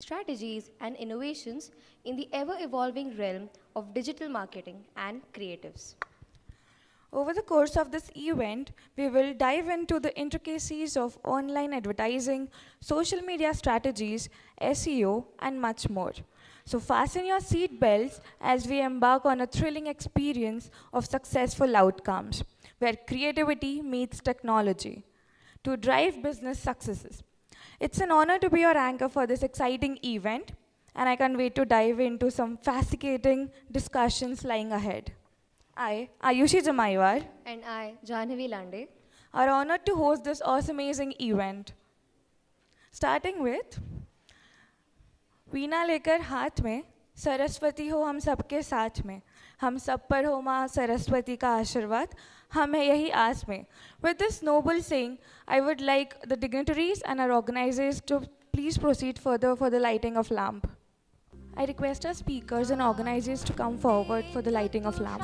strategies and innovations in the ever-evolving realm of digital marketing and creatives. Over the course of this event, we will dive into the intricacies of online advertising, social media strategies, SEO, and much more. So fasten your seatbelts as we embark on a thrilling experience of successful outcomes, where creativity meets technology to drive business successes. It's an honor to be your anchor for this exciting event, and I can't wait to dive into some fascinating discussions lying ahead. I, Ayushi Jamaiwar, and I, Janhavi Lande, are honored to host this awesome, amazing event. Starting with Vina लेकर हाथ Saraswati ho हो हम सबके saath में हम सब पर हो माँ सरस्वती का hum hai yahi With this noble saying, I would like the dignitaries and our organizers to please proceed further for the lighting of lamp. I request our speakers and organizers to come forward for the lighting of lamp.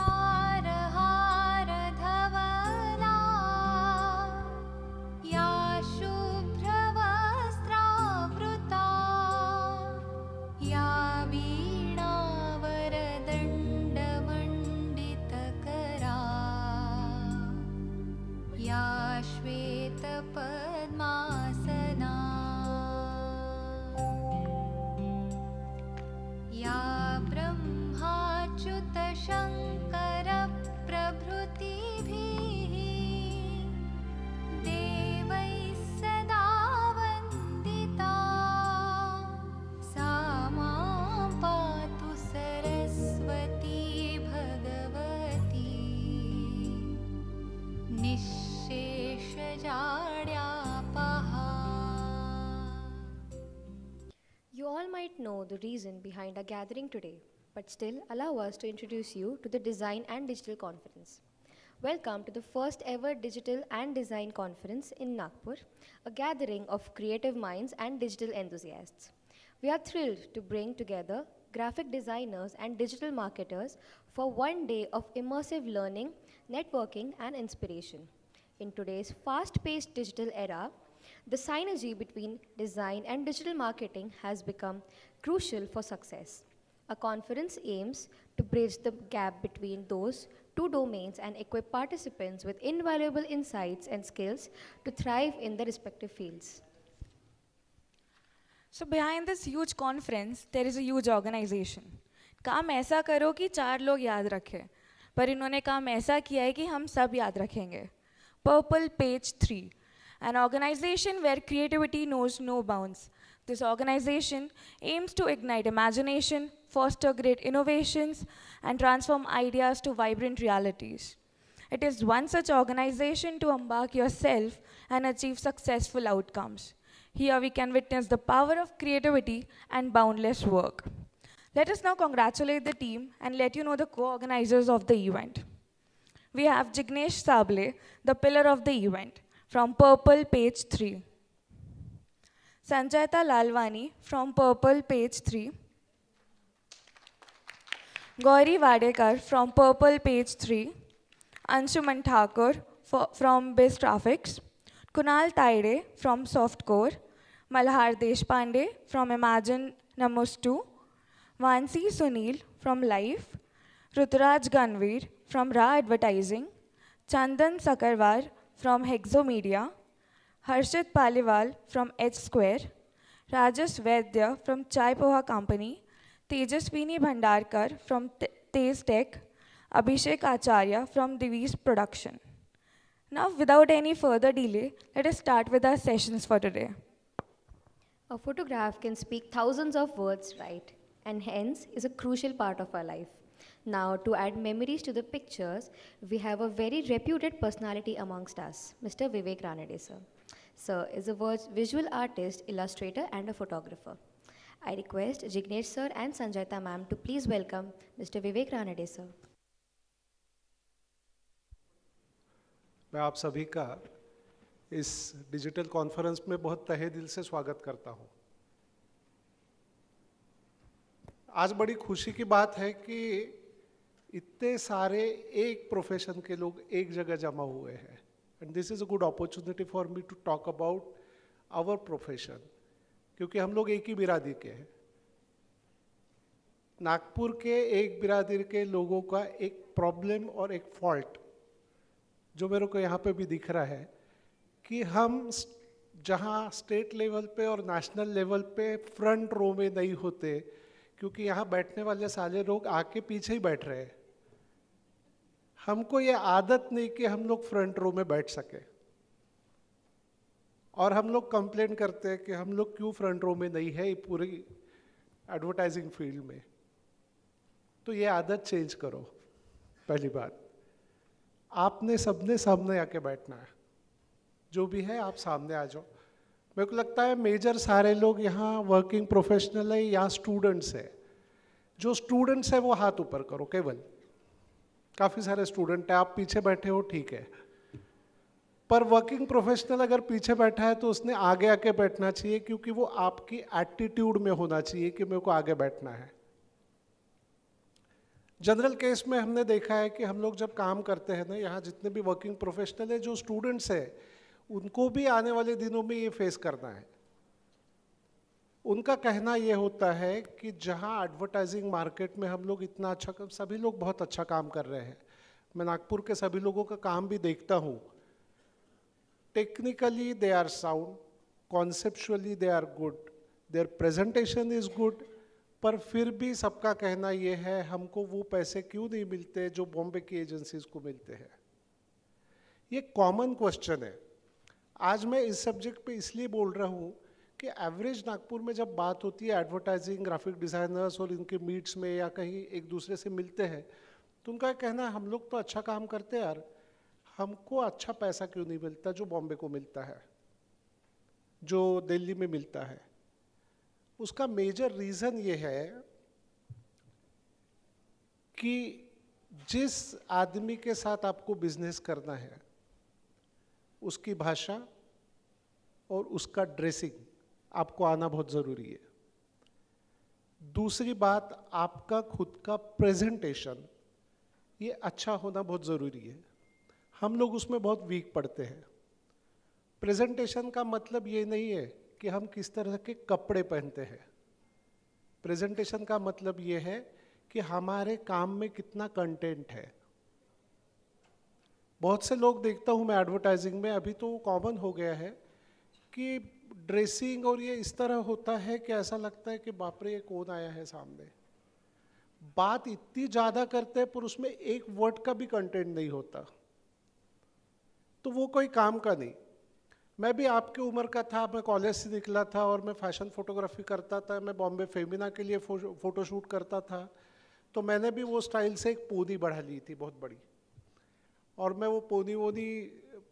gathering today, but still allow us to introduce you to the Design and Digital Conference. Welcome to the first ever Digital and Design Conference in Nagpur, a gathering of creative minds and digital enthusiasts. We are thrilled to bring together graphic designers and digital marketers for one day of immersive learning, networking, and inspiration. In today's fast-paced digital era, the synergy between design and digital marketing has become crucial for success. A conference aims to bridge the gap between those two domains and equip participants with invaluable insights and skills to thrive in their respective fields. So behind this huge conference, there is a huge organization. काम ऐसा करो कि चार लोग याद रखें पर इन्होंने काम ऐसा किया है कि हम सब याद रखेंगे Purple Page Three, an organization where creativity knows no bounds. This organization aims to ignite imagination, foster great innovations, and transform ideas to vibrant realities. It is one such organization to embark yourself and achieve successful outcomes. Here we can witness the power of creativity and boundless work. Let us now congratulate the team and let you know the co-organizers of the event. We have Jignesh Sable, the pillar of the event, from Purple Page 3. Sanjayta Lalwani from Purple, page 3. Gauri Vadekar from Purple, page 3. Anshuman Thakur from Best Graphics. Kunal Taide from Softcore. Malhar Deshpande from Imagine Numbers 2. Vansi Sunil from Life. Ruturaj Ganveer from Ra Advertising. Chandan Sakarwar from Hexo Media. Harshit Paliwal from H Square, Rajesh Vaidya from Chai Poha Company, Tejaswini Bhandarkar from Tez Tech, Abhishek Acharya from Divi's Production. Now, without any further delay, let us start with our sessions for today. A photograph can speak thousands of words, right? And hence is a crucial part of our life. Now, to add memories to the pictures, we have a very reputed personality amongst us, Mr. Vivek Ranade, sir. Sir is a visual artist, illustrator, and a photographer. I request Jignesh sir and Sanjayta ma'am to please welcome Mr. Vivek Ranade sir. मैं आप सभी का इस digital conference में बहुत तहे दिल से स्वागत करता हूं। आज बड़ी खुशी की बात है कि इतने सारे एक प्रोफेशन के लोग एक जगह जमा हुए हैं and this is a good opportunity for me to talk about our profession क्योंकि हम लोग एक ही बिरादरी के हैं नागपुर के एक बिरादरी के लोगों का एक प्रॉब्लम और एक फॉल्ट जो मेरे को यहाँ पे भी दिख रहा है कि हम जहाँ स्टेट लेवल पे और नेशनल लेवल पे फ्रंट रो में नहीं होते क्योंकि यहाँ बैठने वाले सारे लोग आके पीछे ही बैठ रहे हैं हमको ये आदत नहीं कि हम लोग फ्रंट रो में बैठ सके और हम लोग कंप्लेन करते हैं कि हम लोग क्यों फ्रंट रो में नहीं है पूरी एडवर्टाइजिंग फील्ड में तो ये आदत चेंज करो पहली बात आपने सबने सामने आके बैठना है जो भी है आप सामने आ जाओ मेरे को लगता है मेजर सारे लोग यहाँ वर्किंग प्रोफेशनल है या स्टूडेंट्स है जो स्टूडेंट्स है वो हाथ ऊपर करो केवल काफ़ी सारे स्टूडेंट हैं आप पीछे बैठे हो ठीक है पर वर्किंग प्रोफेशनल अगर पीछे बैठा है तो उसने आगे आके बैठना चाहिए क्योंकि वो आपकी एटीट्यूड में होना चाहिए कि मेरे को आगे बैठना है जनरल केस में हमने देखा है कि हम लोग जब काम करते हैं ना यहाँ जितने भी वर्किंग प्रोफेशनल है जो स्टूडेंट्स हैं उनको भी आने वाले दिनों में ये फेस करना है उनका कहना ये होता है कि जहाँ एडवर्टाइजिंग मार्केट में हम लोग इतना अच्छा सभी लोग बहुत अच्छा काम कर रहे हैं मैं नागपुर के सभी लोगों का काम भी देखता हूँ technically they are sound conceptually they are good their presentation is good पर फिर भी सबका कहना ये है हमको वो पैसे क्यों नहीं मिलते जो बॉम्बे की एजेंसीज को मिलते हैं ये कॉमन क्वेश्चन है आज मैं इस सब्जेक्ट पे इसलिए बोल रहा हूँ कि एवरेज नागपुर में जब बात होती है एडवर्टाइजिंग ग्राफिक डिज़ाइनर्स और इनके मीट्स में या कहीं एक दूसरे से मिलते हैं तो उनका कहना है हम लोग तो अच्छा काम करते हैं यार हमको अच्छा पैसा क्यों नहीं मिलता जो बॉम्बे को मिलता है जो दिल्ली में मिलता है उसका मेजर रीज़न ये है कि जिस आदमी के साथ आपको बिजनेस करना है उसकी भाषा और उसका ड्रेसिंग आपको आना बहुत ज़रूरी है दूसरी बात आपका खुद का प्रेजेंटेशन ये अच्छा होना बहुत ज़रूरी है हम लोग उसमें बहुत वीक पड़ते हैं प्रेजेंटेशन का मतलब ये नहीं है कि हम किस तरह के कपड़े पहनते हैं प्रेजेंटेशन का मतलब ये है कि हमारे काम में कितना कंटेंट है बहुत से लोग देखता हूँ मैं एडवर्टाइजिंग में अभी तो कॉमन हो गया है कि ड्रेसिंग और ये इस तरह होता है कि ऐसा लगता है कि बापरे ये कौन आया है सामने बात इतनी ज़्यादा करते हैं पर उसमें एक वर्ड का भी कंटेंट नहीं होता तो वो कोई काम का नहीं मैं भी आपके उम्र का था मैं कॉलेज से निकला था और मैं फैशन फोटोग्राफी करता था मैं बॉम्बे फेमिना के लिए फ़ोटोशूट करता था तो मैंने भी वो स्टाइल से एक पोनी बढ़ा ली थी बहुत बड़ी और मैं वो पोनी वोनी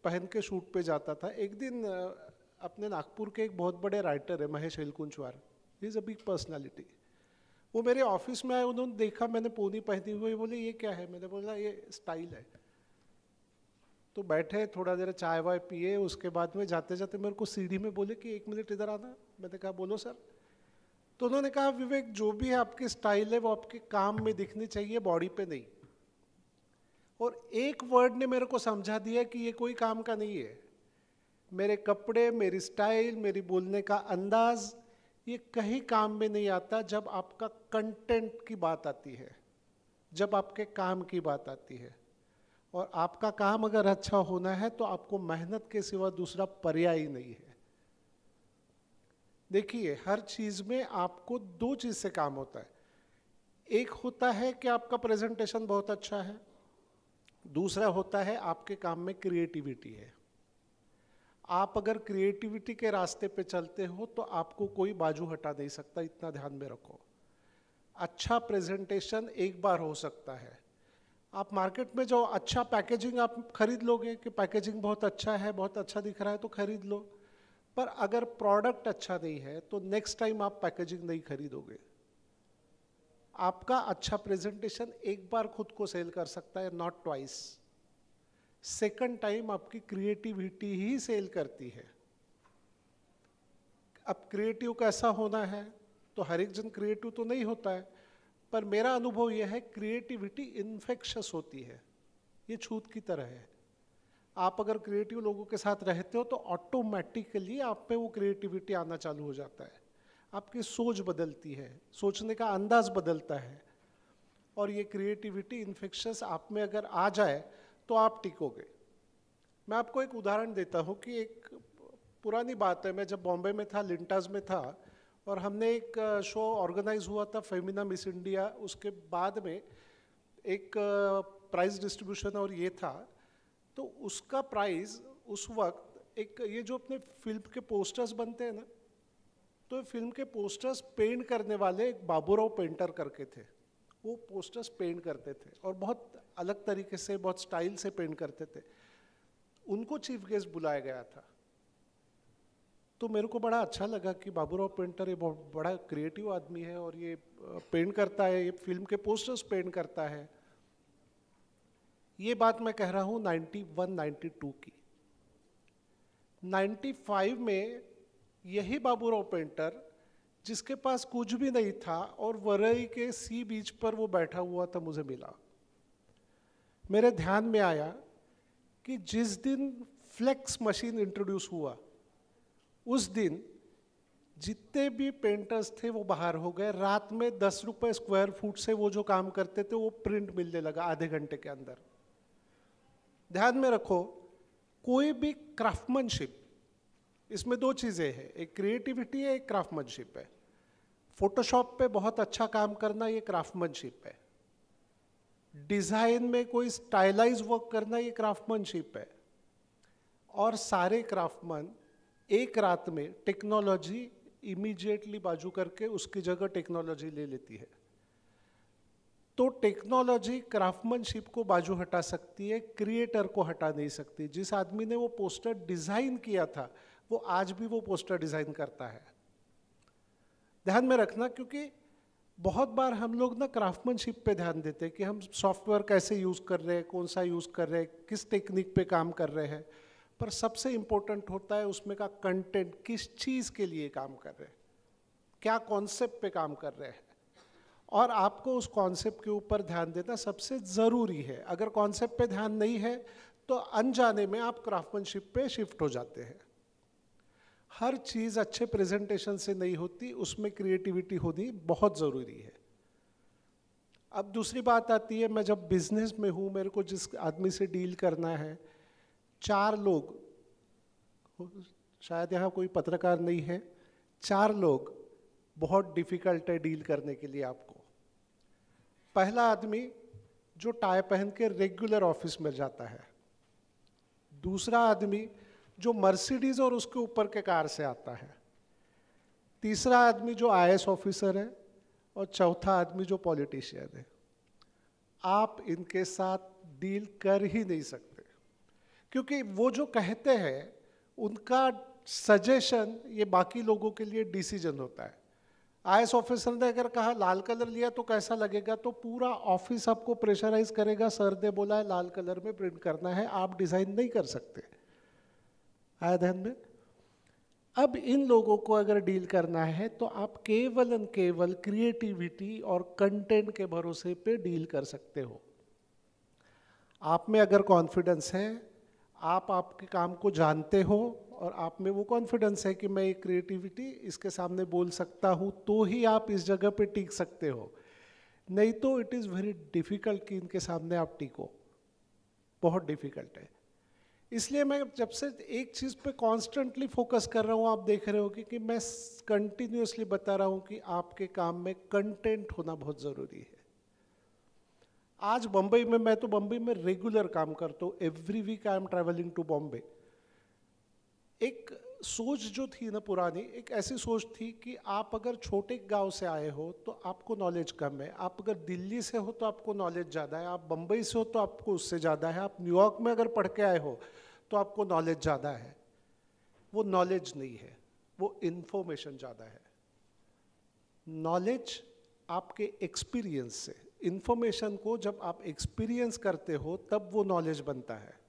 पहन के शूट पे जाता था एक दिन अपने नागपुर के एक बहुत बड़े राइटर है Mahesh Elkunchwar is a big personality वो मेरे ऑफिस में आए उन्होंने देखा मैंने पोनी पहनी हुई बोले ये क्या है मैंने बोला ये स्टाइल है तो बैठे थोड़ा देर चाय वाय पिए उसके बाद में जाते जाते मेरे को सीढ़ी में बोले कि एक मिनट इधर आना मैंने कहा बोलो सर तो उन्होंने कहा विवेक जो भी है आपकी स्टाइल है वो आपके काम में दिखनी चाहिए बॉडी पे नहीं और एक वर्ड ने मेरे को समझा दिया कि ये कोई काम का नहीं है मेरे कपड़े मेरी स्टाइल मेरी बोलने का अंदाज ये कहीं काम में नहीं आता जब आपका कंटेंट की बात आती है जब आपके काम की बात आती है और आपका काम अगर अच्छा होना है तो आपको मेहनत के सिवा दूसरा पर्याय नहीं है देखिए हर चीज़ में आपको दो चीज़ से काम होता है एक होता है कि आपका प्रेजेंटेशन बहुत अच्छा है दूसरा होता है आपके काम में क्रिएटिविटी है आप अगर क्रिएटिविटी के रास्ते पे चलते हो तो आपको कोई बाजू हटा नहीं सकता इतना ध्यान में रखो अच्छा प्रेजेंटेशन एक बार हो सकता है आप मार्केट में जाओ अच्छा पैकेजिंग आप खरीद लोगे कि पैकेजिंग बहुत अच्छा है बहुत अच्छा दिख रहा है तो खरीद लो पर अगर प्रोडक्ट अच्छा नहीं है तो नेक्स्ट टाइम आप पैकेजिंग नहीं खरीदोगे आपका अच्छा प्रेजेंटेशन एक बार खुद को सेल कर सकता है नॉट ट्वाइस सेकंड टाइम आपकी क्रिएटिविटी ही सेल करती है अब क्रिएटिव कैसा होना है तो हर एक जन क्रिएटिव तो नहीं होता है पर मेरा अनुभव यह है क्रिएटिविटी इन्फेक्शस होती है ये छूत की तरह है आप अगर क्रिएटिव लोगों के साथ रहते हो तो ऑटोमेटिकली आप पे वो क्रिएटिविटी आना चालू हो जाता है आपकी सोच बदलती है सोचने का अंदाज बदलता है और ये क्रिएटिविटी इन्फेक्शस आप में अगर आ जाए तो आप टिकोगे मैं आपको एक उदाहरण देता हूँ कि एक पुरानी बात है मैं जब बॉम्बे में था लिंटाज में था और हमने एक शो ऑर्गेनाइज हुआ था फेमिना मिस इंडिया उसके बाद में एक प्राइज डिस्ट्रीब्यूशन और ये था तो उसका प्राइज उस वक्त एक ये जो अपने फिल्म के पोस्टर्स बनते हैं ना तो फिल्म के पोस्टर्स पेंट करने वाले एक बाबूराव पेंटर करके थे वो पोस्टर्स पेंट करते थे और बहुत अलग तरीके से बहुत स्टाइल से पेंट करते थे उनको चीफ गेस्ट बुलाया गया था तो मेरे को बड़ा अच्छा लगा कि बाबूराव पेंटर ये बहुत बड़ा क्रिएटिव आदमी है और ये पेंट करता है ये फिल्म के पोस्टर्स पेंट करता है ये बात मैं कह रहा हूँ 91, 92 की 95 में यही बाबूराव पेंटर जिसके पास कुछ भी नहीं था और वरई के सी बीच पर वो बैठा हुआ था मुझे मिला मेरे ध्यान में आया कि जिस दिन फ्लेक्स मशीन इंट्रोड्यूस हुआ उस दिन जितने भी पेंटर्स थे वो बाहर हो गए रात में दस रुपये स्क्वायर फुट से वो जो काम करते थे वो प्रिंट मिलने लगा आधे घंटे के अंदर ध्यान में रखो कोई भी क्राफ्टमैनशिप इसमें दो चीज़ें हैं एक क्रिएटिविटी है एक क्राफ्टमैनशिप है फोटोशॉप पे बहुत अच्छा काम करना ये क्राफ्टमैनशिप है डिज़ाइन में कोई स्टाइलाइज वर्क करना ये क्राफ्टमैनशिप है और सारे क्राफ्टमैन एक रात में टेक्नोलॉजी इमीडिएटली बाजू करके उसकी जगह टेक्नोलॉजी ले लेती है तो टेक्नोलॉजी क्राफ्टमैनशिप को बाजू हटा सकती है क्रिएटर को हटा नहीं सकती जिस आदमी ने वो पोस्टर डिज़ाइन किया था वो आज भी वो पोस्टर डिज़ाइन करता है ध्यान में रखना क्योंकि बहुत बार हम लोग ना क्राफ्टमैनशिप पे ध्यान देते हैं कि हम सॉफ्टवेयर कैसे यूज़ कर रहे हैं कौन सा यूज़ कर रहे हैं किस टेक्निक पे काम कर रहे हैं पर सबसे इम्पोर्टेंट होता है उसमें का कंटेंट किस चीज़ के लिए काम कर रहे हैं क्या कॉन्सेप्ट पे काम कर रहे हैं और आपको उस कॉन्सेप्ट के ऊपर ध्यान देना सबसे ज़रूरी है अगर कॉन्सेप्ट पे ध्यान नहीं है तो अनजाने में आप क्राफ्टमैनशिप पे शिफ्ट हो जाते हैं हर चीज़ अच्छे प्रेजेंटेशन से नहीं होती उसमें क्रिएटिविटी होनी बहुत ज़रूरी है अब दूसरी बात आती है मैं जब बिजनेस में हूँ मेरे को जिस आदमी से डील करना है चार लोग शायद यहाँ कोई पत्रकार नहीं है चार लोग बहुत डिफ़िकल्ट है डील करने के लिए आपको पहला आदमी जो टाई पहन के रेगुलर ऑफिस में जाता है दूसरा आदमी जो मर्सिडीज और उसके ऊपर के कार से आता है तीसरा आदमी जो आई ऑफिसर है और चौथा आदमी जो पॉलिटिशियन है आप इनके साथ डील कर ही नहीं सकते क्योंकि वो जो कहते हैं उनका सजेशन ये बाकी लोगों के लिए डिसीजन होता है आई ऑफिसर ने अगर कहा लाल कलर लिया तो कैसा लगेगा तो पूरा ऑफिस आपको प्रेशराइज करेगा सर ने बोला है लाल कलर में प्रिंट करना है आप डिज़ाइन नहीं कर सकते आया ध्यान में अब इन लोगों को अगर डील करना है तो आप केवल एंड केवल क्रिएटिविटी और कंटेंट के भरोसे पे डील कर सकते हो आप में अगर कॉन्फिडेंस है आप आपके काम को जानते हो और आप में वो कॉन्फिडेंस है कि मैं ये क्रिएटिविटी इसके सामने बोल सकता हूँ तो ही आप इस जगह पे टीक सकते हो नहीं तो इट इज़ वेरी डिफ़िकल्ट कि इनके सामने आप टीको बहुत डिफ़िकल्ट है इसलिए मैं जब से एक चीज़ पे कॉन्स्टेंटली फोकस कर रहा हूँ आप देख रहे हो कि, कि मैं कंटिन्यूसली बता रहा हूँ कि आपके काम में कंटेंट होना बहुत ज़रूरी है आज बम्बई में मैं तो बम्बई में रेगुलर काम करता हूँ every week I am travelling to Bombay एक सोच जो थी ना पुरानी एक ऐसी सोच थी कि आप अगर छोटे गांव से आए हो तो आपको नॉलेज कम है आप अगर दिल्ली से हो तो आपको नॉलेज ज़्यादा है आप बम्बई से हो तो आपको उससे ज़्यादा है आप न्यूयॉर्क में अगर पढ़ के आए हो तो आपको नॉलेज ज़्यादा है वो नॉलेज नहीं है वो इन्फॉर्मेशन ज़्यादा है नॉलेज आपके एक्सपीरियंस से इन्फॉर्मेशन को जब आप एक्सपीरियंस करते हो तब वो नॉलेज बनता है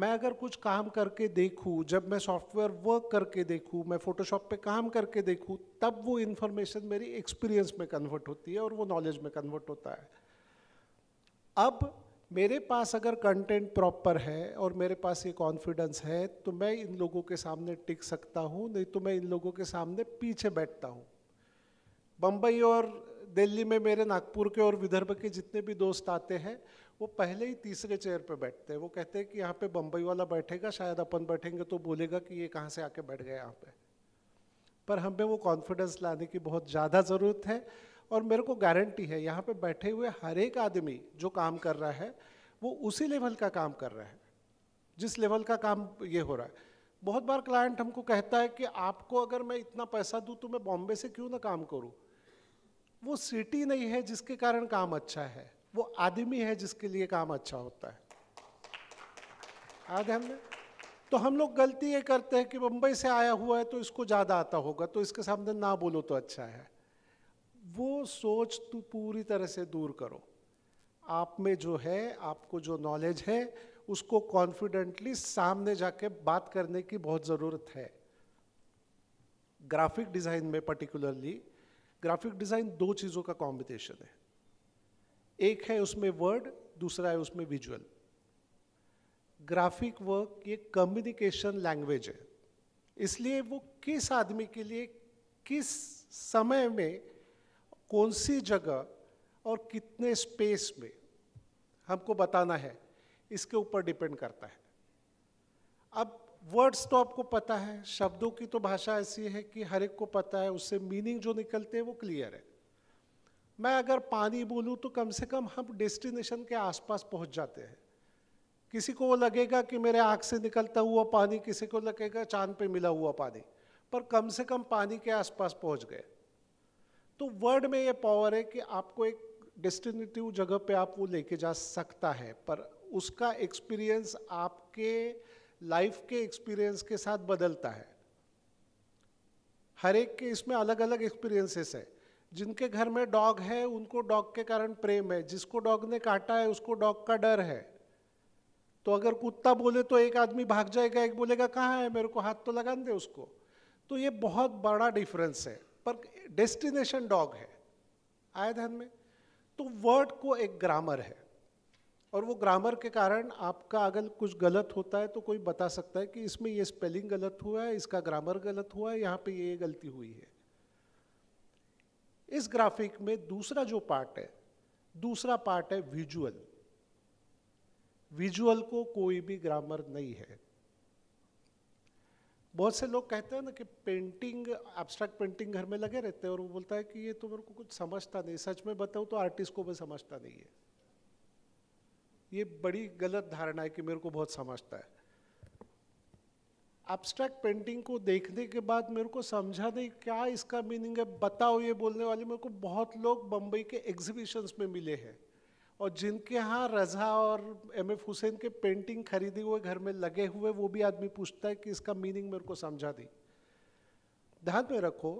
मैं अगर कुछ काम करके देखूं जब मैं सॉफ्टवेयर वर्क करके देखूं मैं फोटोशॉप पे काम करके देखूं तब वो इन्फॉर्मेशन मेरी एक्सपीरियंस में कन्वर्ट होती है और वो नॉलेज में कन्वर्ट होता है अब मेरे पास अगर कंटेंट प्रॉपर है और मेरे पास ये कॉन्फिडेंस है तो मैं इन लोगों के सामने टिक सकता हूँ नहीं तो मैं इन लोगों के सामने पीछे बैठता हूँ बम्बई और दिल्ली में मेरे नागपुर के और विदर्भ के जितने भी दोस्त आते हैं वो पहले ही तीसरे चेयर पे बैठते हैं वो कहते हैं कि यहाँ पे बम्बई वाला बैठेगा शायद अपन बैठेंगे तो बोलेगा कि ये कहाँ से आके बैठ गए यहाँ पे पर हमें वो कॉन्फिडेंस लाने की बहुत ज़्यादा ज़रूरत है और मेरे को गारंटी है यहाँ पे बैठे हुए हर एक आदमी जो काम कर रहा है वो उसी लेवल का काम कर रहा है जिस लेवल का काम ये हो रहा है बहुत बार क्लाइंट हमको कहता है कि आपको अगर मैं इतना पैसा दूँ तो मैं बॉम्बे से क्यों ना काम करूँ वो सिटी नहीं है जिसके कारण काम अच्छा है वो आदमी है जिसके लिए काम अच्छा होता है याद हमने तो हम लोग गलती ये करते हैं कि मुंबई से आया हुआ है तो इसको ज़्यादा आता होगा तो इसके सामने ना बोलो तो अच्छा है वो सोच तो पूरी तरह से दूर करो आप में जो है आपको जो नॉलेज है उसको कॉन्फिडेंटली सामने जाके बात करने की बहुत ज़रूरत है ग्राफिक डिज़ाइन में पर्टिकुलरली ग्राफिक डिज़ाइन दो चीज़ों का कॉम्बिनेशन है एक है उसमें वर्ड दूसरा है उसमें विजुअल ग्राफिक वर्क ये कम्युनिकेशन लैंग्वेज है इसलिए वो किस आदमी के लिए किस समय में कौन सी जगह और कितने स्पेस में हमको बताना है इसके ऊपर डिपेंड करता है अब वर्ड्स तो आपको पता है शब्दों की तो भाषा ऐसी है कि हर एक को पता है उससे मीनिंग जो निकलते हैं वो क्लियर है मैं अगर पानी बोलूँ तो कम से कम हम डेस्टिनेशन के आसपास पहुँच जाते हैं किसी को वो लगेगा कि मेरे आँख से निकलता हुआ पानी किसी को लगेगा चांद पे मिला हुआ पानी पर कम से कम पानी के आसपास पहुँच गए तो वर्ड में ये पावर है कि आपको एक डेस्टिनेटिव जगह पे आप वो लेके जा सकता है पर उसका एक्सपीरियंस आपके लाइफ के एक्सपीरियंस के साथ बदलता है हर एक के इसमें अलग अलग एक्सपीरियंसेस है जिनके घर में डॉग है उनको डॉग के कारण प्रेम है जिसको डॉग ने काटा है उसको डॉग का डर है तो अगर कुत्ता बोले तो एक आदमी भाग जाएगा एक बोलेगा कहाँ है मेरे को हाथ तो लगा दे उसको तो ये बहुत बड़ा डिफरेंस है पर डेस्टिनेशन डॉग है आए ध्यान में तो वर्ड को एक ग्रामर है और वो ग्रामर के कारण आपका अगर कुछ गलत होता है तो कोई बता सकता है कि इसमें ये स्पेलिंग गलत हुआ है इसका ग्रामर गलत हुआ है यहाँ पे ये गलती हुई है इस ग्राफिक में दूसरा जो पार्ट है दूसरा पार्ट है विजुअल विजुअल को कोई भी ग्रामर नहीं है बहुत से लोग कहते हैं ना कि पेंटिंग एब्स्ट्रैक्ट पेंटिंग घर में लगे रहते हैं और वो बोलता है कि ये तो मेरे को कुछ समझता नहीं सच में बताऊं तो आर्टिस्ट को मैं समझता नहीं है ये बड़ी गलत धारणा है कि मेरे को बहुत समझता है एब्स्ट्रैक्ट पेंटिंग को देखने के बाद मेरे को समझा नहीं क्या इसका मीनिंग है बताओ ये बोलने वाले मेरे को बहुत लोग बम्बई के एग्जीबिशंस में मिले हैं और जिनके यहाँ रजा और एम एफ हुसैन के पेंटिंग खरीदे हुए घर में लगे हुए वो भी आदमी पूछता है कि इसका मीनिंग मेरे को समझा दी ध्यान में रखो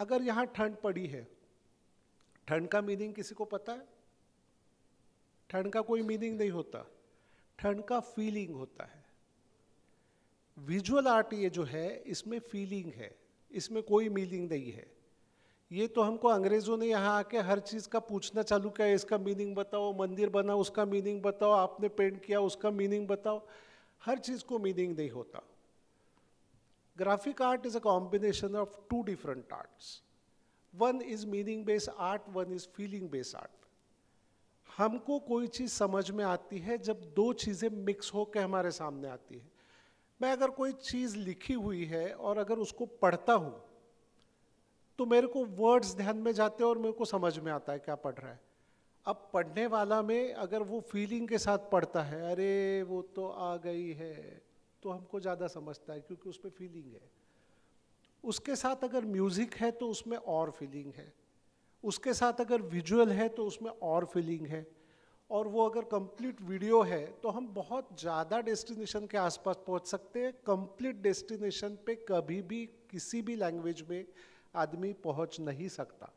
अगर यहाँ ठंड पड़ी है ठंड का मीनिंग किसी को पता है ठंड का कोई मीनिंग नहीं होता ठंड का फीलिंग होता है विजुअल आर्ट ये जो है इसमें फीलिंग है इसमें कोई मीनिंग नहीं है ये तो हमको अंग्रेज़ों ने यहाँ आके हर चीज़ का पूछना चालू किया इसका मीनिंग बताओ मंदिर बना उसका मीनिंग बताओ आपने पेंट किया उसका मीनिंग बताओ हर चीज़ को मीनिंग नहीं होता graphic art is a combination of two different arts one is meaning based art one is feeling based art हमको कोई चीज़ समझ में आती है जब दो चीज़ें मिक्स होकर हमारे सामने आती है मैं अगर कोई चीज़ लिखी हुई है और अगर उसको पढ़ता हूँ तो मेरे को वर्ड्स ध्यान में जाते हैं और मेरे को समझ में आता है क्या पढ़ रहा है अब पढ़ने वाला में अगर वो फीलिंग के साथ पढ़ता है अरे वो तो आ गई है तो हमको ज़्यादा समझता है क्योंकि उस पर फीलिंग है उसके साथ अगर म्यूज़िक है तो उसमें और फीलिंग है उसके साथ अगर विजुअल है तो उसमें और फीलिंग है और वो अगर कंप्लीट वीडियो है तो हम बहुत ज़्यादा डेस्टिनेशन के आसपास पहुंच सकते हैं कंप्लीट डेस्टिनेशन पे कभी भी किसी भी लैंग्वेज में आदमी पहुंच नहीं सकता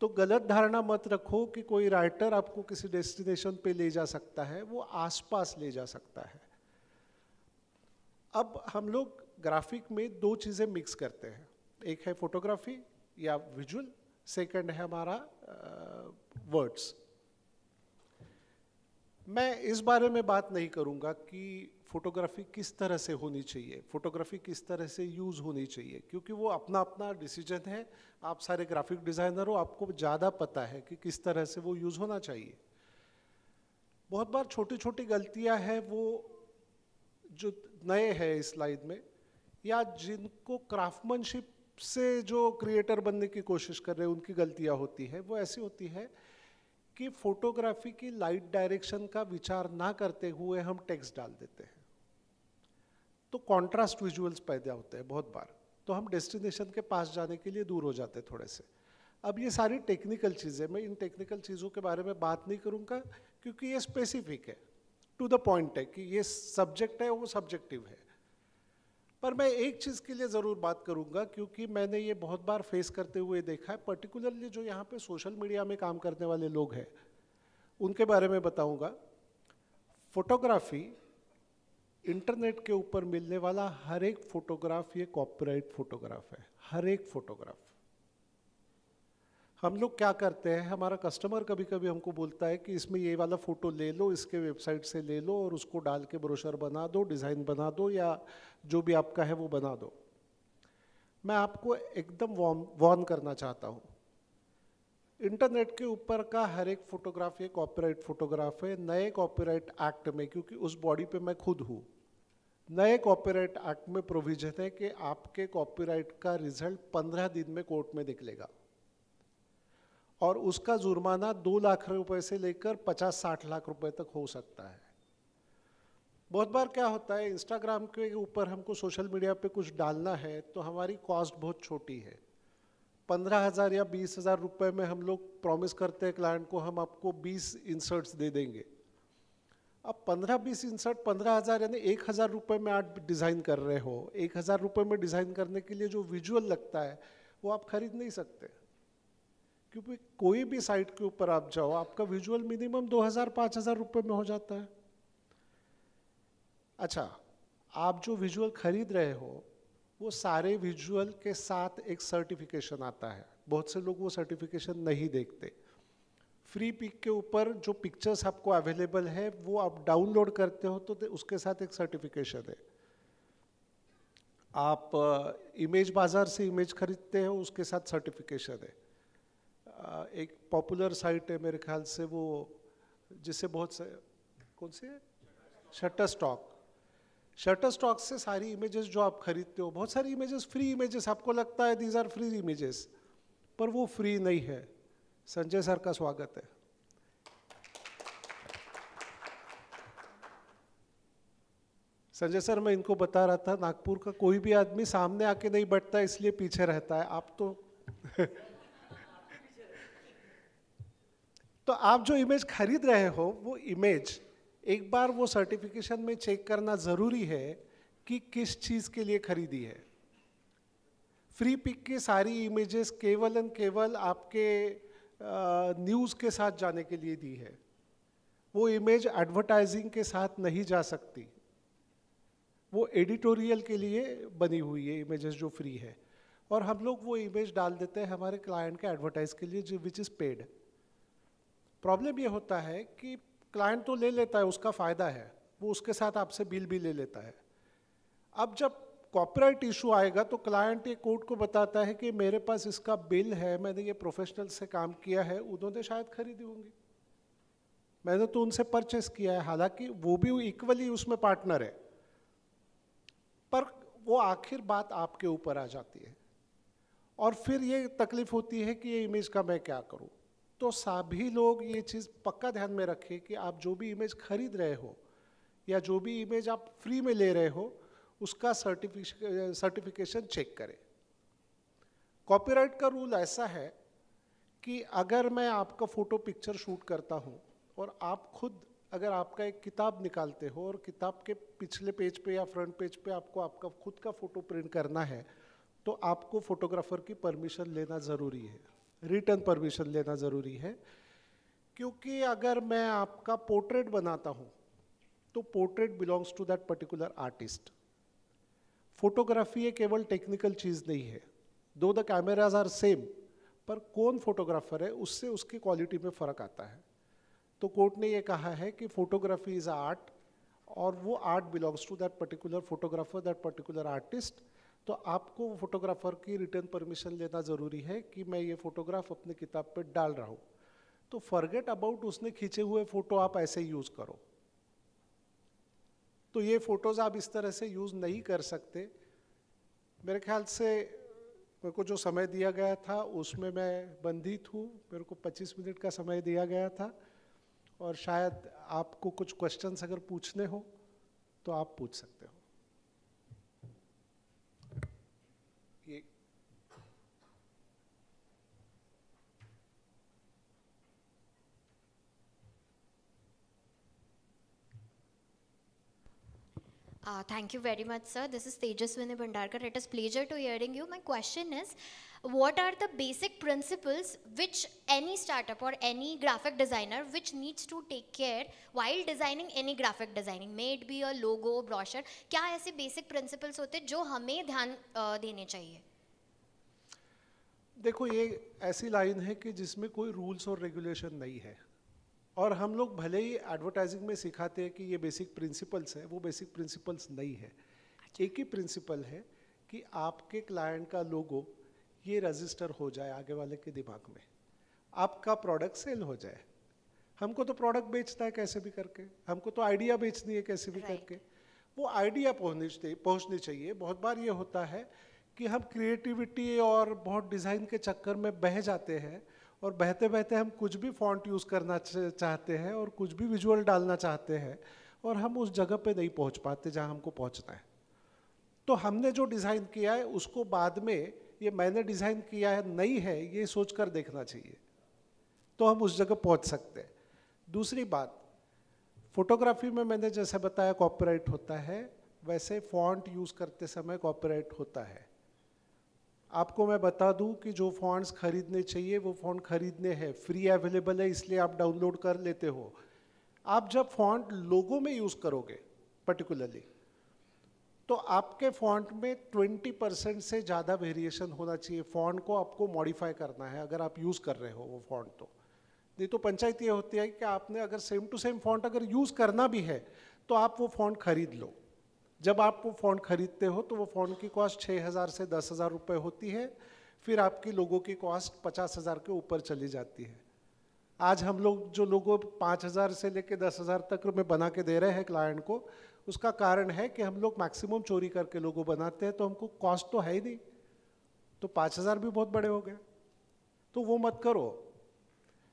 तो गलत धारणा मत रखो कि कोई राइटर आपको किसी डेस्टिनेशन पे ले जा सकता है वो आसपास ले जा सकता है अब हम लोग ग्राफिक में दो चीज़ें मिक्स करते हैं एक है फोटोग्राफी या विजुअल सेकंड है हमारा वर्ड्स मैं इस बारे में बात नहीं करूंगा कि फोटोग्राफी किस तरह से होनी चाहिए फोटोग्राफी किस तरह से यूज़ होनी चाहिए क्योंकि वो अपना अपना डिसीजन है आप सारे ग्राफिक डिज़ाइनर हो आपको ज़्यादा पता है कि किस तरह से वो यूज़ होना चाहिए बहुत बार छोटी छोटी गलतियां हैं वो जो नए हैं इस स्लाइड में या जिनको क्राफ्टमैनशिप से जो क्रिएटर बनने की कोशिश कर रहे हैं उनकी गलतियां होती है वो ऐसी होती है कि फोटोग्राफी की लाइट डायरेक्शन का विचार ना करते हुए हम टेक्स्ट डाल देते हैं तो कंट्रास्ट विजुअल्स पैदा होते हैं बहुत बार तो हम डेस्टिनेशन के पास जाने के लिए दूर हो जाते हैं थोड़े से अब ये सारी टेक्निकल चीज़ें मैं इन टेक्निकल चीज़ों के बारे में बात नहीं करूँगा क्योंकि ये स्पेसिफिक है टू द पॉइंट है कि ये सब्जेक्ट है वो सब्जेक्टिव है पर मैं एक चीज़ के लिए ज़रूर बात करूँगा क्योंकि मैंने ये बहुत बार फेस करते हुए देखा है पर्टिकुलरली जो यहाँ पे सोशल मीडिया में काम करने वाले लोग हैं उनके बारे में बताऊँगा फोटोग्राफी इंटरनेट के ऊपर मिलने वाला हर एक फोटोग्राफ ये कॉपीराइट फोटोग्राफ है हर एक फोटोग्राफ हम लोग क्या करते हैं हमारा कस्टमर कभी कभी हमको बोलता है कि इसमें ये वाला फ़ोटो ले लो इसके वेबसाइट से ले लो और उसको डाल के ब्रोशर बना दो डिज़ाइन बना दो या जो भी आपका है वो बना दो मैं आपको एकदम वॉम वॉर्न करना चाहता हूँ इंटरनेट के ऊपर का हर एक फोटोग्राफ ये कॉपीराइट फोटोग्राफ है नए कॉपीराइट एक्ट में क्योंकि उस बॉडी पे मैं खुद हूँ नए कॉपीराइट एक्ट में प्रोविजन है कि आपके कॉपीराइट का रिजल्ट पंद्रह दिन में कोर्ट में निकलेगा और उसका जुर्माना दो लाख रुपए से लेकर पचास साठ लाख रुपए तक हो सकता है बहुत बार क्या होता है इंस्टाग्राम के ऊपर हमको सोशल मीडिया पे कुछ डालना है तो हमारी कॉस्ट बहुत छोटी है पंद्रह हज़ार या बीस हज़ार रुपये में हम लोग प्रॉमिस करते हैं क्लाइंट को हम आपको बीस इंसर्ट्स दे देंगे अब पंद्रह बीस इंसर्ट पंद्रह हज़ार यानी एक हज़ार रुपये में आप डिज़ाइन कर रहे हो एक हज़ार रुपये में डिज़ाइन करने के लिए जो विजुअल लगता है वो आप खरीद नहीं सकते क्योंकि कोई भी साइट के ऊपर आप जाओ आपका विजुअल मिनिमम 2000-5000 रुपए में हो जाता है अच्छा आप जो विजुअल खरीद रहे हो वो सारे विजुअल के साथ एक सर्टिफिकेशन आता है बहुत से लोग वो सर्टिफिकेशन नहीं देखते फ्री पिक के ऊपर जो पिक्चर्स आपको अवेलेबल है वो आप डाउनलोड करते हो तो उसके साथ एक सर्टिफिकेशन है आप इमेज uh, बाज़ार से इमेज खरीदते हो उसके साथ सर्टिफिकेशन है एक पॉपुलर साइट है मेरे ख्याल से वो जिससे बहुत से कौन सी है शटर स्टॉक शटर स्टॉक से सारी इमेजेस जो आप खरीदते हो बहुत सारी इमेजेस फ्री इमेजेस आपको लगता है दीज आर फ्री इमेजेस पर वो फ्री नहीं है संजय सर का स्वागत है संजय सर मैं इनको बता रहा था नागपुर का कोई भी आदमी सामने आके नहीं बैठता इसलिए पीछे रहता है आप तो तो आप जो इमेज खरीद रहे हो वो इमेज एक बार वो सर्टिफिकेशन में चेक करना ज़रूरी है कि किस चीज़ के लिए खरीदी है फ्री पिक की सारी इमेजेस केवल एंड केवल आपके न्यूज़ के साथ जाने के लिए दी है वो इमेज एडवर्टाइजिंग के साथ नहीं जा सकती वो एडिटोरियल के लिए बनी हुई है इमेजेस जो फ्री है और हम लोग वो इमेज डाल देते हैं हमारे क्लाइंट के एडवर्टाइज के लिए जो विच इज़ पेड प्रॉब्लम ये होता है कि क्लाइंट तो ले लेता है उसका फ़ायदा है वो उसके साथ आपसे बिल भी ले लेता है अब जब कॉपीराइट इशू आएगा तो क्लाइंट ये कोर्ट को बताता है कि मेरे पास इसका बिल है मैंने ये प्रोफेशनल से काम किया है उन्होंने शायद खरीदी होंगी मैंने तो उनसे परचेस किया है हालांकि वो भी इक्वली उसमें पार्टनर है पर वो आखिर बात आपके ऊपर आ जाती है और फिर ये तकलीफ होती है कि ये इमेज का मैं क्या करूँ तो सभी लोग ये चीज़ पक्का ध्यान में रखें कि आप जो भी इमेज खरीद रहे हो या जो भी इमेज आप फ्री में ले रहे हो उसका सर्टिफिक सर्टिफिकेशन चेक करें कॉपीराइट का रूल ऐसा है कि अगर मैं आपका फ़ोटो पिक्चर शूट करता हूँ और आप खुद अगर आपका एक किताब निकालते हो और किताब के पिछले पेज पे या फ्रंट पेज पे आपको आपका खुद का फ़ोटो प्रिंट करना है तो आपको फोटोग्राफर की परमिशन लेना ज़रूरी है रिटर्न परमिशन लेना ज़रूरी है क्योंकि अगर मैं आपका पोर्ट्रेट बनाता हूँ तो portrait belongs to that particular artist photography केवल टेक्निकल चीज़ नहीं है दो द कैमराज आर सेम पर कौन फोटोग्राफर है उससे उसकी क्वालिटी में फ़र्क आता है तो कोर्ट ने ये कहा है कि फोटोग्राफी इज़ आर्ट और वो art belongs to that particular photographer that particular artist तो आपको फोटोग्राफर की रिटर्न परमिशन लेना ज़रूरी है कि मैं ये फ़ोटोग्राफ अपनी किताब पे डाल रहा हूँ तो फॉरगेट अबाउट उसने खींचे हुए फ़ोटो आप ऐसे यूज़ करो तो ये फ़ोटोज़ आप इस तरह से यूज़ नहीं कर सकते मेरे ख्याल से मेरे को जो समय दिया गया था उसमें मैं बंधित हूँ मेरे को 25 मिनट का समय दिया गया था और शायद आपको कुछ क्वेश्चंस अगर पूछने हो तो आप पूछ सकते हो Uh, thank you very much, sir. This is Tejaswini Bandarkar. It is a pleasure to hearing you. My question is, what are the basic principles which any startup or any graphic designer which needs to take care while designing any graphic designing, may it be a logo, brochure, क्या ऐसे basic principles होते हैं जो हमें ध्यान देने चाहिए? देखो ये ऐसी लाइन है कि जिसमें कोई रूल्स और रेगुलेशन नहीं है और हम लोग भले ही एडवर्टाइजिंग में सिखाते हैं कि ये बेसिक प्रिंसिपल्स हैं वो बेसिक प्रिंसिपल्स नहीं है अच्छा। एक ही प्रिंसिपल है कि आपके क्लाइंट का लोगो ये रजिस्टर हो जाए आगे वाले के दिमाग में आपका प्रोडक्ट सेल हो जाए हमको तो प्रोडक्ट बेचना है कैसे भी करके हमको तो आइडिया बेचनी है कैसे भी करके वो आइडिया पहुँचनी पहुँचनी चाहिए बहुत बार ये होता है कि हम क्रिएटिविटी और बहुत डिज़ाइन के चक्कर में बह जाते हैं और बहते बहते हम कुछ भी फॉन्ट यूज़ करना चाहते हैं और कुछ भी विजुअल डालना चाहते हैं और हम उस जगह पे नहीं पहुंच पाते जहां हमको पहुंचना है तो हमने जो डिज़ाइन किया है उसको बाद में ये मैंने डिज़ाइन किया है नहीं है ये सोच कर देखना चाहिए तो हम उस जगह पहुँच सकते हैं दूसरी बात फोटोग्राफी में मैंने जैसे बताया कॉपीराइट होता है वैसे फॉन्ट यूज़ करते समय कॉपीराइट होता है आपको मैं बता दूं कि जो फॉन्ट्स खरीदने चाहिए वो फॉन्ट खरीदने हैं फ्री अवेलेबल है इसलिए आप डाउनलोड कर लेते हो आप जब फॉन्ट लोगों में यूज़ करोगे पर्टिकुलरली तो आपके फॉन्ट में 20 परसेंट से ज़्यादा वेरिएशन होना चाहिए फॉन्ट को आपको मॉडिफाई करना है अगर आप यूज़ कर रहे हो वो फॉन्ट तो नहीं तो पंचायत ये होती है कि आपने अगर सेम टू सेम फॉन्ट अगर यूज़ करना भी है तो आप वो फॉन्ट खरीद लो जब आप वो फ़ोन ख़रीदते हो तो वो फ़ोन की कॉस्ट छः हज़ार से दस हज़ार रुपये होती है फिर आपकी लोगों की कॉस्ट पचास हज़ार के ऊपर चली जाती है आज हम लोग जो लोगों पाँच हज़ार से लेके दस हज़ार तक में बना के दे रहे हैं क्लाइंट को उसका कारण है कि हम लोग मैक्सिमम चोरी करके लोगों बनाते हैं तो हमको कॉस्ट तो है ही नहीं तो पाँच हज़ार भी बहुत बड़े हो गए तो वो मत करो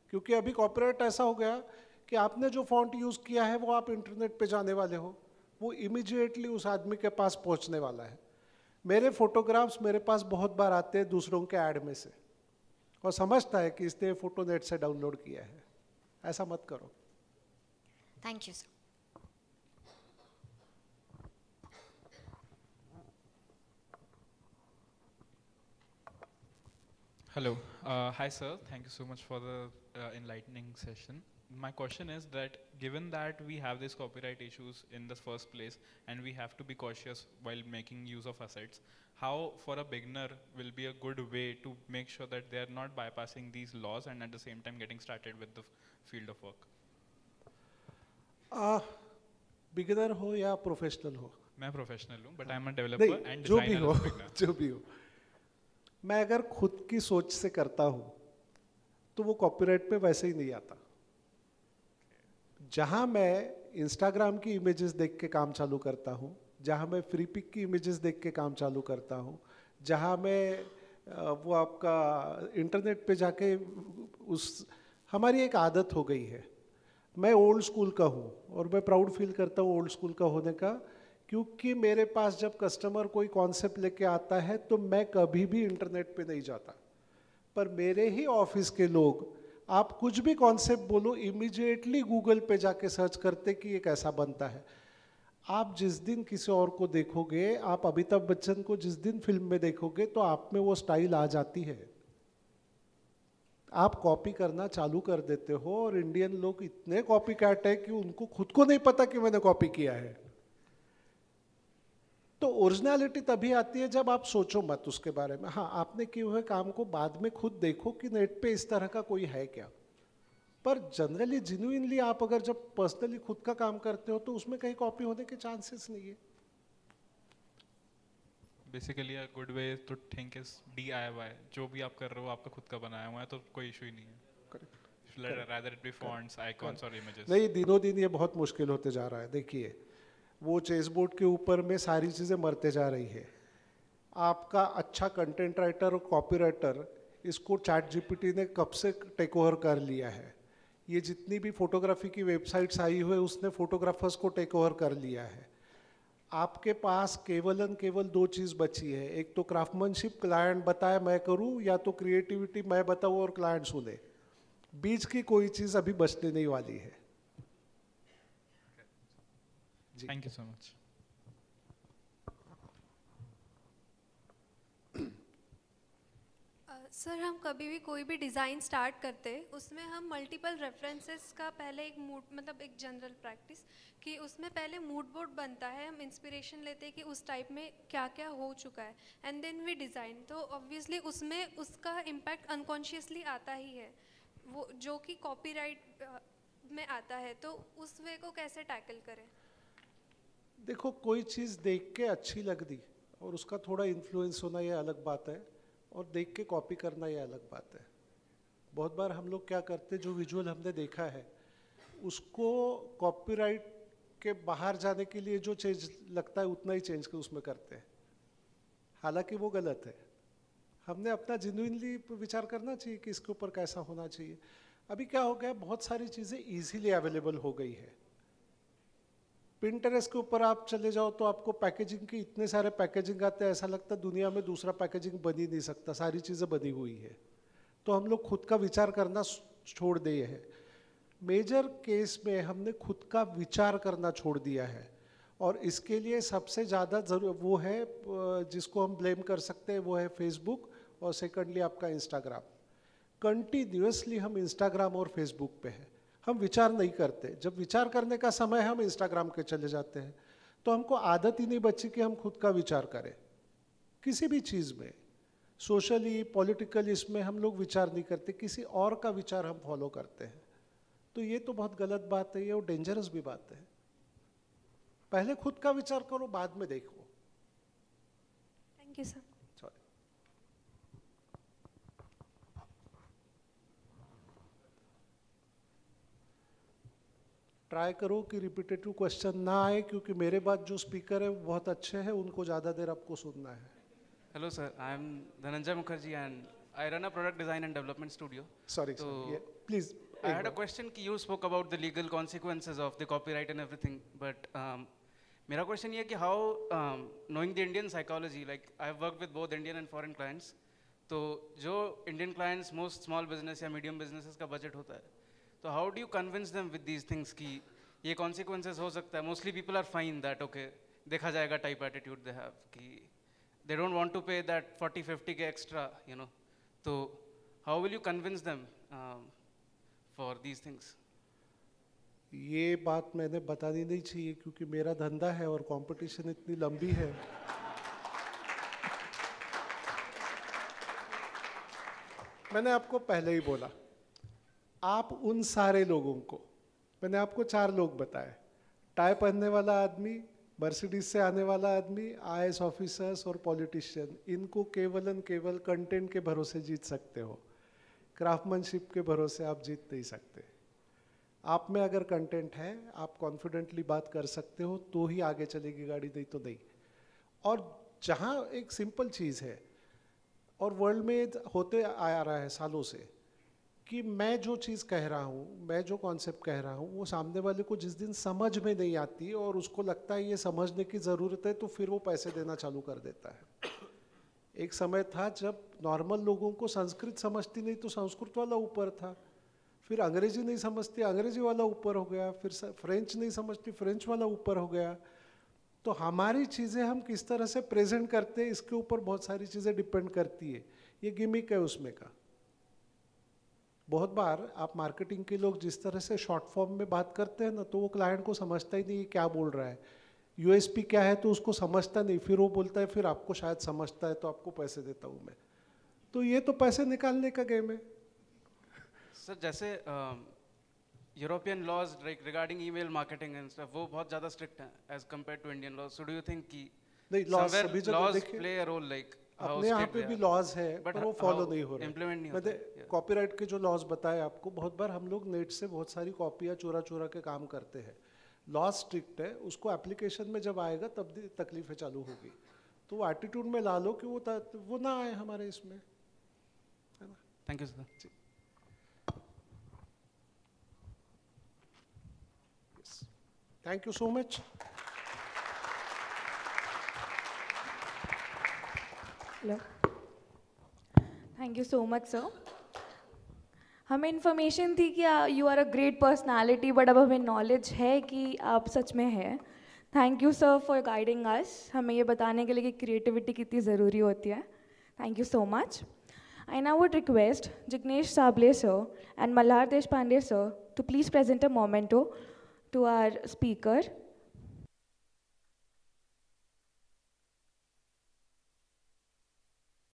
क्योंकि अभी कॉपरेट ऐसा हो गया कि आपने जो फॉन्ट यूज़ किया है वो आप इंटरनेट पे जाने वाले हो वो इमिजिएटली उस आदमी के पास पहुंचने वाला है मेरे फोटोग्राफ्स मेरे पास बहुत बार आते हैं दूसरों के ऐड में से और समझता है कि इसने फोटो नेट से डाउनलोड किया है ऐसा मत करो thank you hello hi sir thank you so much for the enlightening session my question is that given that we have these copyright issues in the first place and we have to be cautious while making use of assets, how for a beginner will be a good way to make sure that they are not bypassing these laws and at the same time getting started with the field of work? Uh, beginner ho ya professional ho? मैं professional हूँ but I am a developer and जो भी हो जो भी हो मैं अगर खुद की सोच से करता हूँ तो वो copyright पे वैसे ही नहीं आता जहाँ मैं इंस्टाग्राम की इमेजेस देख के काम चालू करता हूँ जहाँ मैं फ्री पिक की इमेजेस देख के काम चालू करता हूँ जहाँ मैं वो आपका इंटरनेट पे जाके उस हमारी एक आदत हो गई है मैं ओल्ड स्कूल का हूँ और मैं प्राउड फील करता हूँ ओल्ड स्कूल का होने का क्योंकि मेरे पास जब कस्टमर कोई कॉन्सेप्ट लेके आता है तो मैं कभी भी इंटरनेट पे नहीं जाता पर मेरे ही ऑफिस के लोग आप कुछ भी कॉन्सेप्ट बोलो इमिजिएटली गूगल पे जाके सर्च करते कि ये कैसा बनता है आप जिस दिन किसी और को देखोगे आप अमिताभ बच्चन को जिस दिन फिल्म में देखोगे तो आप में वो स्टाइल आ जाती है आप कॉपी करना चालू कर देते हो और इंडियन लोग इतने कॉपी कैट है कि उनको खुद को नहीं पता कि मैंने कॉपी किया है तो ओरिजिनलिटी तभी आती है जब आप सोचो मत उसके बारे में हाँ आपने किए हुए काम को बाद में खुद देखो कि नेट पे इस तरह का कोई है क्या पर जनरली जिन्यूनली आप अगर जब पर्सनली खुद का काम करते हो तो उसमें कहीं कॉपी होने के चांसेस नहीं है basically a good way to think is DIY जो भी आप कर रहे हो आपका खुद का बनाया हुआ है तो कोई इशू ही नहीं है correct rather it be fonts icons और इमेजेस नहीं दिनों दिन ये बहुत मुश्किल होते जा रहा है देखिए वो चेस बोर्ड के ऊपर में सारी चीज़ें मरते जा रही है आपका अच्छा कंटेंट राइटर और कॉपी राइटर इसको चैट जीपीटी ने कब से टेक ओवर कर लिया है ये जितनी भी फोटोग्राफी की वेबसाइट्स आई हुई उसने फोटोग्राफर्स को टेक ओवर कर लिया है आपके पास केवल एंड केवल दो चीज़ बची है एक तो क्राफ्टमैनशिप क्लाइंट बताए मैं करूं या तो क्रिएटिविटी मैं बताऊं और क्लाइंट सुने बीच की कोई चीज़ अभी बचने नहीं वाली है thank you so much sir हम कभी भी कोई भी डिज़ाइन स्टार्ट करते उसमें हम मल्टीपल रेफरेंसेस का पहले एक मूड मतलब एक जनरल प्रैक्टिस कि उसमें पहले मूड बोर्ड बनता है हम इंस्पिरेशन लेते हैं कि उस टाइप में क्या क्या हो चुका है एंड देन वी डिज़ाइन तो ऑब्वियसली उसमें उसका इम्पैक्ट अनकॉन्शियसली आता ही है वो जो कि कॉपी uh, में आता है तो उस वे को कैसे टैकल करें देखो कोई चीज़ देख के अच्छी लग दी और उसका थोड़ा इन्फ्लुएंस होना यह अलग बात है और देख के कॉपी करना यह अलग बात है बहुत बार हम लोग क्या करते जो विजुअल हमने देखा है उसको कॉपीराइट के बाहर जाने के लिए जो चेंज लगता है उतना ही चेंज कर उसमें करते हैं हालांकि वो गलत है हमने अपना जिनुइनली विचार करना चाहिए कि इसके ऊपर कैसा होना चाहिए अभी क्या हो गया बहुत सारी चीज़ें ईजीली अवेलेबल हो गई है पिंटरेस्ट के ऊपर आप चले जाओ तो आपको पैकेजिंग के इतने सारे पैकेजिंग आते हैं ऐसा लगता है दुनिया में दूसरा पैकेजिंग बनी नहीं सकता सारी चीज़ें बनी हुई है तो हम लोग खुद का विचार करना छोड़ दिए हैं मेजर केस में हमने खुद का विचार करना छोड़ दिया है और इसके लिए सबसे ज़्यादा जरूर वो है जिसको हम ब्लेम कर सकते हैं वो है फेसबुक और सेकेंडली आपका इंस्टाग्राम कंटिन्यूसली हम इंस्टाग्राम और फेसबुक पे हैं हम विचार नहीं करते जब विचार करने का समय हम इंस्टाग्राम के चले जाते हैं तो हमको आदत ही नहीं बची कि हम खुद का विचार करें किसी भी चीज़ में सोशली पॉलिटिकली इसमें हम लोग विचार नहीं करते किसी और का विचार हम फॉलो करते हैं तो ये तो बहुत गलत बात है ये और डेंजरस भी बात है पहले खुद का विचार करो बाद में देखो थैंक यू सर ट्राई करो कि रिपीटेटिव क्वेश्चन ना आए क्योंकि मेरे बाद जो स्पीकर है बहुत अच्छे हैं उनको ज़्यादा देर आपको सुनना है hello sir I am Dhananjay Mukherjee and I run a product design and development studio sorry please I had a question कि you spoke about the legal consequences of the copyright and everything but मेरा question ये कि how knowing the Indian psychology like I work with both Indian and foreign clients तो जो Indian clients most small business या medium businesses का budget होता है तो how do you convince them with these things की ये कॉन्सिक्वेंसेज हो सकता है mostly people are fine that okay देखा जाएगा टाइप एटीट्यूड दे हैव कि they don't want to pay that forty fifty K extra you know तो how will you convince them for these things ये बात मैंने बतानी नहीं चाहिए क्योंकि मेरा धंधा है और कंपटीशन इतनी लंबी है मैंने आपको पहले ही बोला आप उन सारे लोगों को मैंने आपको चार लोग बताए टाई पहनने वाला आदमी मर्सिडीज से आने वाला आदमी आई ऑफिसर्स और पॉलिटिशियन इनको केवल एंड केवल कंटेंट के भरोसे जीत सकते हो क्राफ्टमैनशिप के भरोसे आप जीत नहीं सकते आप में अगर कंटेंट है आप कॉन्फिडेंटली बात कर सकते हो तो ही आगे चलेगी गाड़ी नहीं तो नहीं और जहाँ एक सिंपल चीज़ है और वर्ल्ड में होते आ रहा है सालों से कि मैं जो चीज़ कह रहा हूँ मैं जो कॉन्सेप्ट कह रहा हूँ वो सामने वाले को जिस दिन समझ में नहीं आती और उसको लगता है ये समझने की ज़रूरत है तो फिर वो पैसे देना चालू कर देता है एक समय था जब नॉर्मल लोगों को संस्कृत समझती नहीं तो संस्कृत वाला ऊपर था फिर अंग्रेजी नहीं समझती अंग्रेजी वाला ऊपर हो गया फिर फ्रेंच नहीं समझती फ्रेंच वाला ऊपर हो गया तो हमारी चीज़ें हम किस तरह से प्रेजेंट करते हैं इसके ऊपर बहुत सारी चीज़ें डिपेंड करती है ये गिमिक है उसमें का बहुत बार आप मार्केटिंग के लोग जिस तरह से शॉर्ट फॉर्म में बात करते हैं ना तो वो क्लाइंट को समझता ही नहीं क्या बोल रहा है यूएसपी क्या है तो उसको समझता नहीं फिर वो बोलता है फिर आपको शायद समझता है तो आपको पैसे देता हूँ मैं तो ये तो पैसे निकालने का गेम है सर जैसे European laws regarding email marketing and stuff वो बहुत ज़्यादा स्ट्रिक्ट हैं as compare to Indian laws so do you think की नहीं laws play a role like हाँ, अपने यहाँ पे भी लॉज है but पर वो फॉलो हाँ, हाँ, नहीं हो रहा इम्प्लीमेंट नहीं होते कॉपीराइट के जो लॉज बताए आपको बहुत बार हम लोग नेट से बहुत सारी कॉपियाँ चोरा चोरा के काम करते हैं लॉ स्ट्रिक्ट है उसको एप्लीकेशन में जब आएगा तब तकलीफें चालू होगी तो वो एटीट्यूड में ला लो कि वो वो ना आए हमारे इसमें है ना thank you sir thank you so much hello thank you so much sir हमें इन्फॉर्मेशन थी कि you are a great personality but अब हमें नॉलेज है कि आप सच में है thank you sir for guiding us हमें ये बताने के लिए कि क्रिएटिविटी कितनी ज़रूरी होती है thank you so much I ना would request Jignesh Sable sir and Malhar Deshpande sir to please present a memento to our speaker